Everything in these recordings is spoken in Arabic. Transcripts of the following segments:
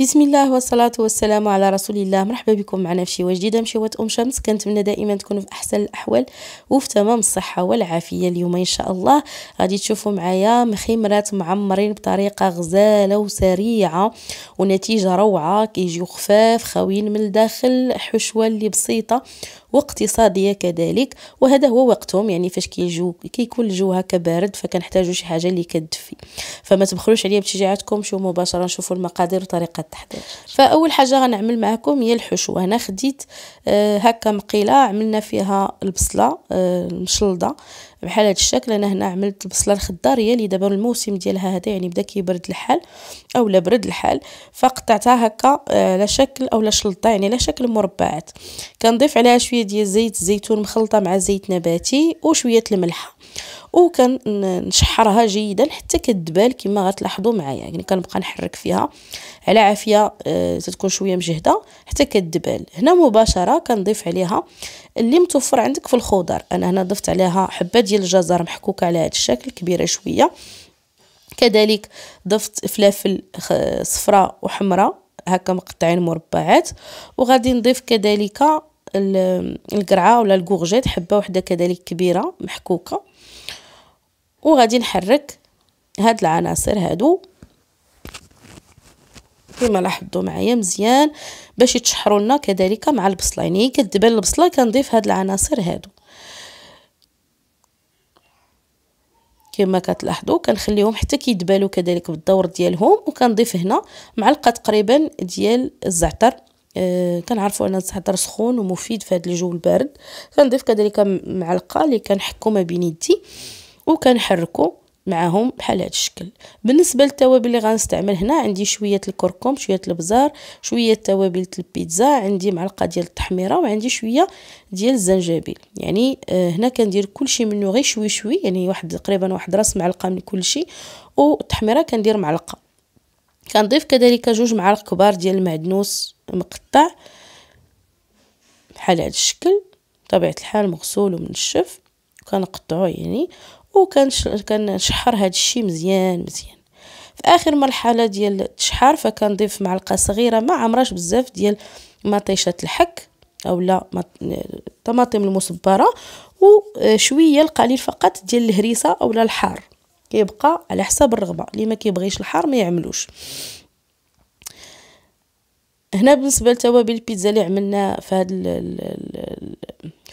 بسم الله والصلاة والسلام على رسول الله مرحبا بكم معنا في شوا جديدة من أم شمس كنتمنى دائما تكونوا في أحسن الأحوال وفي تمام الصحة والعافية اليوم إن شاء الله غادي تشوفوا معايا مخيمرات معمرين بطريقة غزالة وسريعة ونتيجة روعة كيجيو خفاف خاويين من الداخل حشوة اللي بسيطة واقتصاديه كذلك وهذا هو وقتهم يعني فاش كيجو كيكون الجو هكا بارد فكنحتاجو شي حاجه اللي كتدفي فما تبخلوش عليا بتشجيعاتكم شو مباشره نشوفوا المقادير وطريقه التحضير فاول حاجه غنعمل معكم هي الحشو هنا خديت آه، هكا مقيله عملنا فيها البصله آه المشلضه بحال هذا الشكل انا هنا عملت البصله الخضاريه اللي دابا الموسم ديالها هذا يعني بدا كيبرد الحال اولا برد الحال فقطعتها هكا على آه، شكل اولا شلطه يعني على شكل مربعات كنضيف عليها شويه ديال زيت الزيتون مخلطه مع زيت نباتي وشويه الملحه وكان نشحرها جيدا حتى كتبال كما غتلاحظوا معايا يعني كنبقى نحرك فيها على عافيه آه تتكون شويه مجهده حتى كتدبال هنا مباشره كنضيف عليها اللي متوفر عندك في الخضر انا هنا ضفت عليها حبه ديال الجزر محكوكه على هذا الشكل كبيره شويه كذلك ضفت فلافل صفراء وحمراء هكا مقطعين مربعات وغادي نضيف كذلك القرعه ولا الكورجيت حبه وحده كذلك كبيره محكوكه وغادي نحرك هاد العناصر هادو كما لاحظتوا معايا مزيان باش يتشحروا لنا كذلك مع البصله يعني كتبان البصله كنضيف هاد العناصر هادو كما كتلاحظوا كنخليهم حتى كيدبالوا كذلك بالدور ديالهم وكنضيف هنا معلقه تقريبا ديال الزعتر آه كنعرفوا ان الزعتر سخون ومفيد في هذا الجو البارد كنضيف كذلك معلقه اللي كنحكو ما بين يدي وكنحركو معاهم بحال هذا الشكل بالنسبه للتوابل اللي غنستعمل هنا عندي شويه الكركم شويه البزار شويه توابل البيتزا عندي معلقه ديال التحميره وعندي شويه ديال الزنجبيل يعني آه هنا كندير كلشي منه غير شوي شوي يعني واحد تقريبا واحد راس معلقه من كلشي والتحميره كندير معلقه كنضيف كذلك جوج معالق كبار ديال المعدنوس مقطع بحال هذا الشكل بطبيعه الحال مغسول ومنشف كنقطعو يعني وكنشحر هذا الشيء مزيان مزيان في اخر مرحله ديال التشحار فكنضيف معلقه صغيره ما عمرهاش بزاف ديال مطيشه الحك اولا الطماطم المصبره وشويه القليل فقط ديال الهريسه اولا الحار كيبقى على حسب الرغبه اللي ما كيبغيش الحار ما يعملوش هنا بالنسبه لتوابل البيتزا اللي عملنا في هذا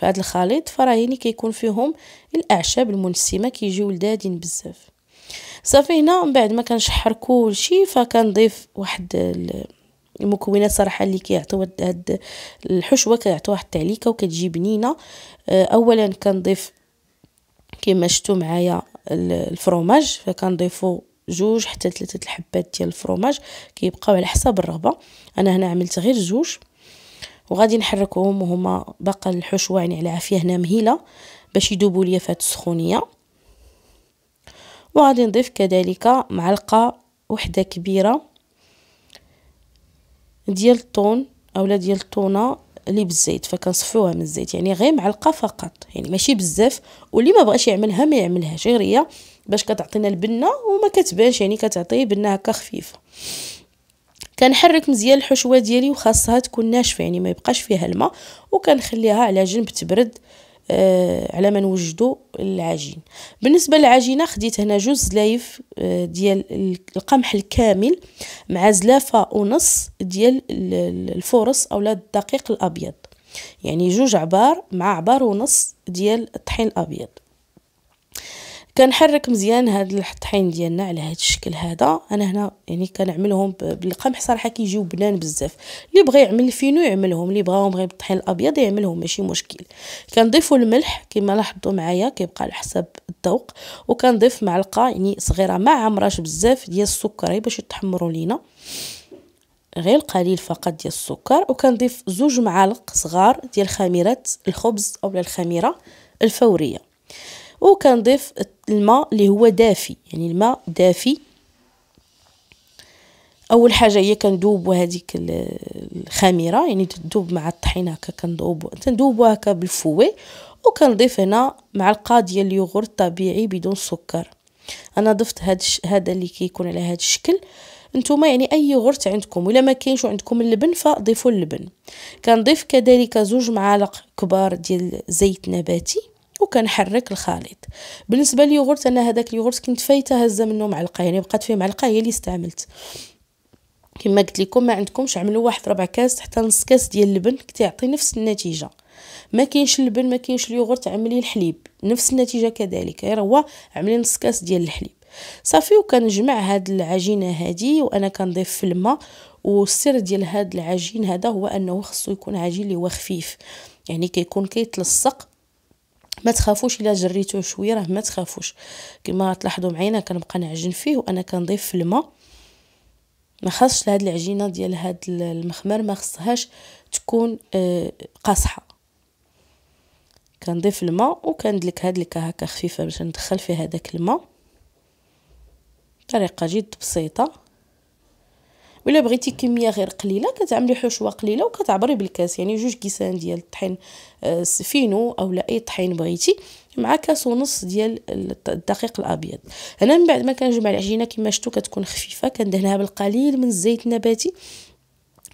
في هذا الخليط فراهيني كيكون فيهم الاعشاب المنسمه كيجيو لذادين بزاف صافي هنا من بعد ما كنشحر كلشي فكنضيف واحد المكونات صراحه اللي كيعطيو هاد الحشوه كيعطيو واحد التعليكه وكتجي بنينه آه، اولا كنضيف كما شفتوا معايا الفروماج فكنضيفو جوج حتى ثلاثه الحبات ديال الفروماج كيبقاو على حسب الرغبه انا هنا عملت غير جوج وغادي نحركهم وهما باقا الحشوه يعني على عافيه هنا مهيله باش يذوبوا ليا في هاد السخونيه وغادي نضيف كذلك معلقه وحده كبيره ديال الطون اولا ديال الطونه اللي بالزيت فكنصفيوها من الزيت يعني غير معلقه فقط يعني ماشي بزاف واللي ما بغاش يعملها ما يعملهاش غير هي باش كتعطينا البنه وما كتبانش يعني كتعطي بنه هكا خفيفه كنحرك مزيان الحشوه ديالي وخاصها تكون ناشفه يعني ما يبقاش فيها الماء وكنخليها على جنب تبرد آه على ما نوجدوا العجين بالنسبه للعجينه خديت هنا جوج زلايف آه، ديال القمح الكامل مع زلافه ونص ديال الفورص اولا الدقيق الابيض يعني جوج عبار مع عبار ونص ديال الطحين الابيض كنحرك مزيان هاد الطحين ديالنا على هاد الشكل هذا انا هنا يعني كنعملهم بالقمح صراحه كيجيو بنان بزاف اللي بغى يعمل فينو يعملهم اللي بغاهم غير بالطحين الابيض يعملهم ماشي مشكل كنضيفوا الملح كما لاحظتوا معايا كيبقى على حسب الذوق وكنضيف معلقه يعني صغيره ما عامراش بزاف ديال السكر باش يتحمروا لينا غير قليل فقط ديال السكر وكنضيف زوج معالق صغار ديال خميره الخبز اولا الخميره الفوريه وكنضيف الماء اللي هو دافي يعني الماء دافي اول حاجه هي كندوبو هذيك الخميره يعني تذوب مع الطحين هكا كنذوب تندوبو هكا بالفوي وكنضيف هنا معلقه ديال اليوغورت الطبيعي بدون سكر انا ضفت هذا هذا اللي كيكون على هذا الشكل نتوما يعني اي يوغورت عندكم ولا ما كاينش عندكم اللبن فضيفوا اللبن كنضيف كذلك زوج معالق كبار ديال زيت نباتي وكنحرك الخليط بالنسبه ليوغورت انا هذاك اليوغورت كنت فايته هزه منه معلقه يعني بقات فيه معلقه هي اللي استعملت كما قلت لكم ما عندكمش عملوا واحد ربع كاس حتى نص كاس ديال اللبن كتعطي نفس النتيجه ما كاينش اللبن ما كاينش اليوغورت عملي الحليب نفس النتيجه كذلك غير هو عملي نص كاس ديال الحليب صافي وكنجمع هاد العجينه هادي وانا كنضيف في الماء والسر ديال هاد العجين هذا هو انه خصو يكون عجين اللي هو خفيف يعني كيكون كيتلصق ما تخافوش الا جريتو شويه راه ما تخافوش كما تلاحظوا معينا كنبقى نعجن فيه وانا كنضيف في الماء ما خاصش لهاد العجينه ديال هاد المخمر ما خصهاش تكون آه، قاصحه كنضيف الماء وكندلك هاد الكا هكا خفيفه باش ندخل فيها داك الماء طريقه جد بسيطه ولا بغيتي كميه غير قليله كتعملي حشوه قليله وكتعبري بالكاس يعني جوج كيسان ديال الطحين آه، سفينو اولا اي طحين بغيتي مع كاس ونص ديال الدقيق الابيض هنا من بعد ما كنجمع العجينه كما شفتوا كتكون خفيفه كندهنها بالقليل من الزيت النباتي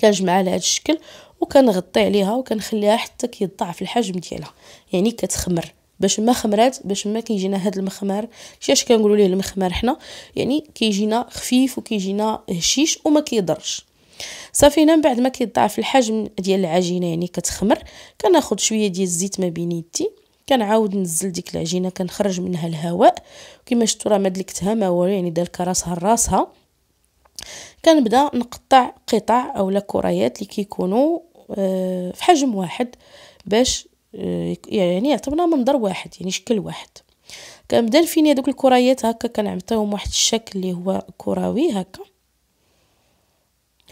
كنجمعها على هذا الشكل وكنغطي عليها وكنخليها حتى كيضاعف الحجم ديالها يعني كتخمر باش ما خمرات باش ما كيجينا هذا المخمار شي اش كنقولوا ليه المخمار حنا يعني كيجينا خفيف وكيجينا هشيش وما كيضرش صافي من بعد ما كيضاعف الحجم ديال العجينه يعني كتخمر كناخذ شويه ديال الزيت ما بين يدي كنعاود نزل ديك العجينه كنخرج منها الهواء كما شفتوا راه ما دلكتها ما والو يعني كراسها راسها لراسها كنبدا نقطع قطع اولا كريات اللي كيكونوا آه، في حجم واحد باش يعني يعتبرنا منظر واحد يعني شكل واحد كنبدا نفيني هذوك الكريات هكا كنعطيهم واحد الشكل اللي هو كروي هكا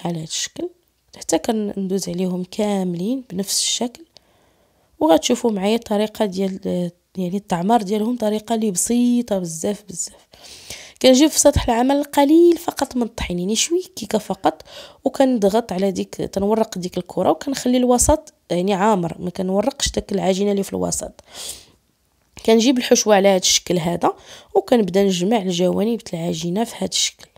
على هذا الشكل حتى كندوز عليهم كاملين بنفس الشكل وغتشوفوا معايا الطريقه ديال يعني التعمار ديالهم طريقه اللي بسيطه بزاف بزاف كنجيب في سطح العمل قليل فقط من الطحين يعني شوي كيكه فقط وكنضغط على ديك تنورق ديك الكره وكنخلي الوسط يعني عامر ما كنورقش داك العجينه اللي في الوسط كنجيب الحشوه على هذا الشكل هذا وكنبدا نجمع الجوانب العجينه في هذا الشكل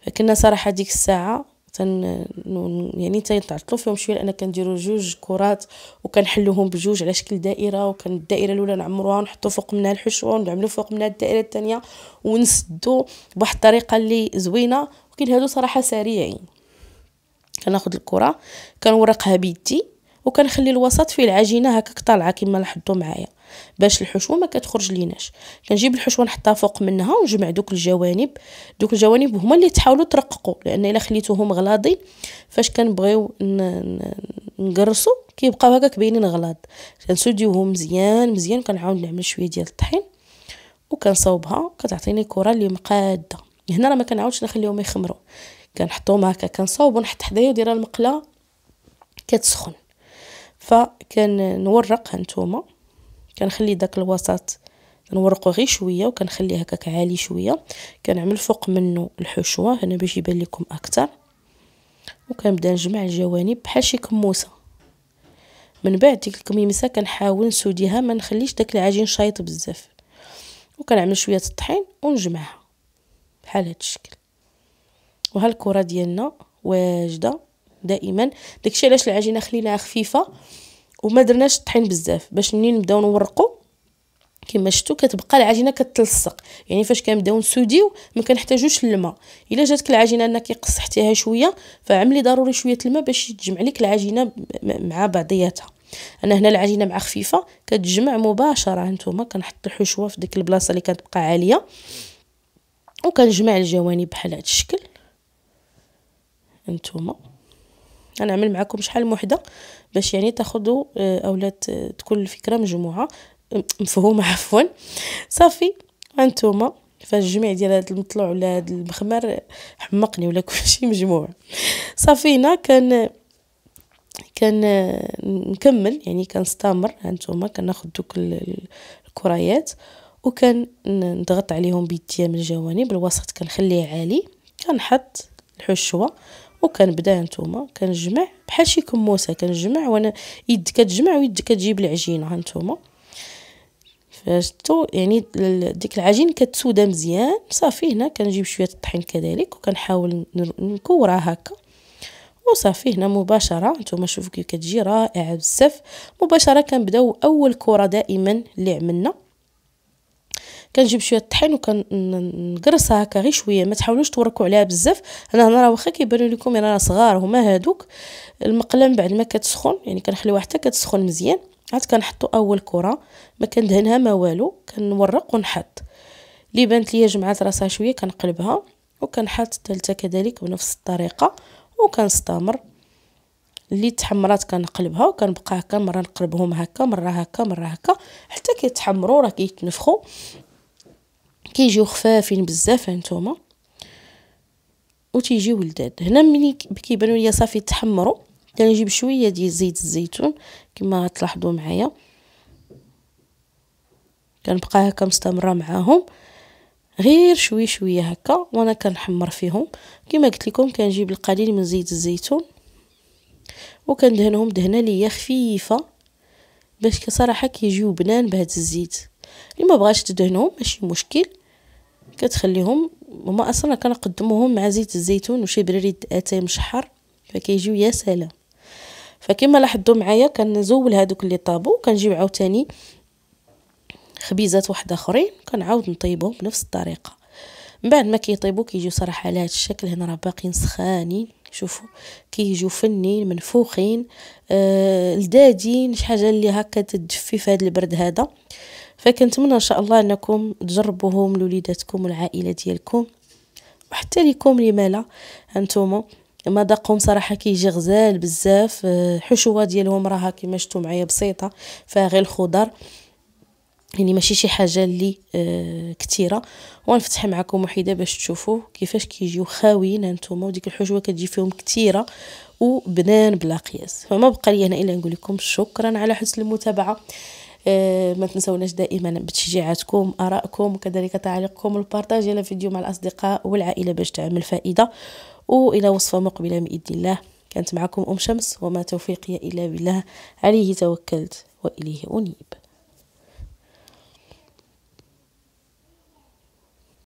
فكنا صراحه ديك الساعه تن يعني تنتعطلوا فيهم شويه لان كنديروا جوج كرات وكنحلوهم بجوج على شكل دائره وكان الدائره الاولى نعمروها ونحطوا فوق منها الحشوه ونعملوا فوق منها الدائره الثانيه ونسدوا بواحد الطريقه اللي زوينه وكاين هادو صراحه سريعين كناخذ الكره كنورقها بيدي وكنخلي الوسط فيه العجينه هكاك طالعه كما لاحظتوا معايا باش الحشوه ما كتخرج ليناش كنجيب الحشوه نحطها فوق منها ونجمع دوك الجوانب دوك الجوانب هما اللي تحاولوا ترققوا لان الا خليتوهم غلاضين فاش كنبغيو نقرصوا كيبقاو هكاك باينين غلاض كنسوديوهم مزيان مزيان كنعاود نعمل شويه ديال الطحين وكنصوبها كتعطيني كره اللي مقاده هنا راه ما كنعاودش نخليهم يخمروا كنحطهم هكا كنصاوبو ونحط حدايا ودير المقله كتسخن نورق هانتوما كنخلي داك الوسط كنورقو غير شويه وكنخليه هكاك عالي شويه كنعمل فوق منه الحشوه هنا باش يبان لكم اكثر وكنبدا نجمع الجوانب بحال شي كموسه من بعد ديك الكميمسه كنحاول نسوديها ما نخليش داك العجين شايط بزاف وكنعمل شويه الطحين ونجمعها بحال هذا الشكل وها الكره ديالنا واجده دائما داكشي علاش العجينه خليناها خفيفه وما درناش الطحين بزاف باش منين نبداو نورقو كما شفتوا كتبقى العجينه كتلصق يعني فاش كنبداو نسوديو ما كنحتاجوش الماء الا جاتك العجينه انك قصحتيها شويه فعملي ضروري شويه الماء باش تجمع لك العجينه مع بعضياتها انا هنا العجينه مع خفيفه كتجمع مباشره نتوما كنحط الحشوه في ديك البلاصه اللي كتبقى عاليه وكنجمع الجوانب بحال هذا الشكل نتوما غنعمل معكم شحال وحده باش يعني تاخذوا آه، اولا آه، تكون الفكره مجموعه مفهومه عفوا صافي هانتوما فالجميع ديال هذا المطلع ولا هذا المخمر حمقني ولا كلشي مجموع صافي هنا كان كان نكمل يعني كنستمر هانتوما كناخذ دوك الكريات وكان نضغط عليهم بيديا من الجوانب الوسط كنخليه عالي كنحط الحشوه وكنبدا هانتوما كنجمع بحال شي كموسه كنجمع وانا يد كتجمع ويد كتجيب العجينه هانتوما فاش تو يعني ديك العجين كتسودا مزيان صافي هنا كنجيب شويه الطحين كذلك وكنحاول نكورها هكا وصافي هنا مباشره نتوما شوفوا كيف كتجي رائعه بزاف مباشره كنبداو اول كره دائما اللي عملنا كنجيب شويه الطحين وكنقرصها هكا غير شويه ما تحاولوش توركوا عليها بزاف انا هنا راه واخا كيبانوا لكم يعني راه صغار هما هادوك المقله من بعد ما كتسخن يعني كنخليوها حتى كتسخن مزيان عاد كنحطوا اول كره ما كندهنها ما والو كنورق ونحط اللي بانت ليا جمعات راسها شويه كنقلبها وكنحط الثالثه كذلك بنفس الطريقه وكنستمر اللي تحمرات كنقلبها وكنبقى هكا مره نقلبهم هكا مره هكا مره هكا حتى كيتحمروا راه كيتنفخوا كيجيو خفافين بزاف هانتوما تيجيو ولداد هنا ملي كيبانو ليا صافي تحمروا كنجيب شويه ديال زيت الزيتون كما تلاحظوا معايا كنبقى هكا مستمره معاهم غير شوي شويه هكا وانا كنحمر فيهم كما قلت لكم كنجيب القليل من زيت الزيتون وكندهنهم دهنه ليا خفيفه باش كصراحه كيجيو بنان بهذا الزيت اللي ما بغاش تدهنهم ماشي مشكل كتخليهم هما اصلا كنقدموهم مع زيت الزيتون وشي بريد اتاي مشحر فكيجيو يا سلام فكما لاحظتوا معايا كنزول هادوك اللي طابو كنجيب عاوتاني خبيزات واحد اخرين كنعاود نطيبهم بنفس الطريقه من بعد ما كيطيبوا كيجيو صراحه على هذا الشكل هنا راه باقيين سخانين شوفوا كيجيو فنين منفوخين آه لدادين شي حاجه اللي هكا تدفي في هذا البرد هذا فكنتمنى ان شاء الله انكم تجربوهم لوليداتكم والعائله ديالكم وحتى ليكم لما لا انتم مذاقهم صراحه كيجي غزال بزاف آه، حشوه ديالهم راها كما شفتوا معايا بسيطه فيها غير الخضر يعني ماشي شي حاجه اللي آه كثيره ونفتح معكم وحده باش تشوفوا كيفاش كيجيو خاويين هانتوما وديك الحشوه كتجي فيهم كثيره وبنان بلا قياس فما بقى لي هنا الا نقول لكم شكرا على حسن المتابعه آه، ما تنسوناش دائما بتشجيعاتكم ارائكم وكذلك تعليقكم والبارطاج ديال الفيديو مع الاصدقاء والعائله باش تعمل فائده والى وصفه مقبله باذن الله كانت معكم ام شمس وما توفيقي الا بالله عليه توكلت واليه انيب